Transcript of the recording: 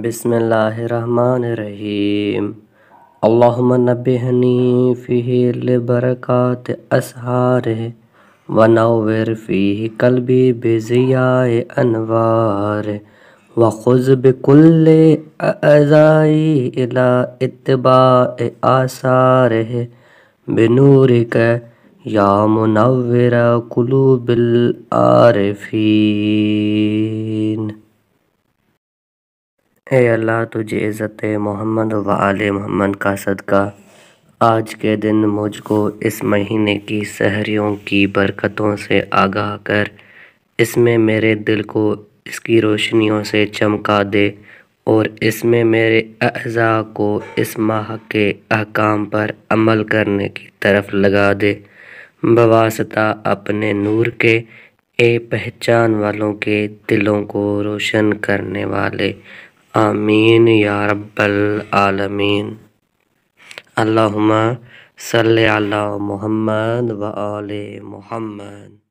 بسم اللہ الرحمن الرحیم اللہم نبیہنی فیہ لبرکات اسار ونوور فیہ قلبی بزیائے انوار وخذ بکل اعزائی آثار اتباع کا بنورک یا منور قلوب العارفین हे अल्लाह तुझे इज़्ज़त मोहम्मद व आल मोहम्मद का सदका आज के दिन मुझको इस महीने की सहरियों की बरकतों से आगाह कर इसमें मेरे दिल को इसकी रोशनियों से चमका दे और इसमें मेरे अज़ा को इस माह के अहकाम पर अमल करने की तरफ लगा दे बवासता अपने नूर के ए पहचान वालों के दिलों को रोशन करने वाले آمين يا رب العالمين اللهم صل على محمد وآل محمد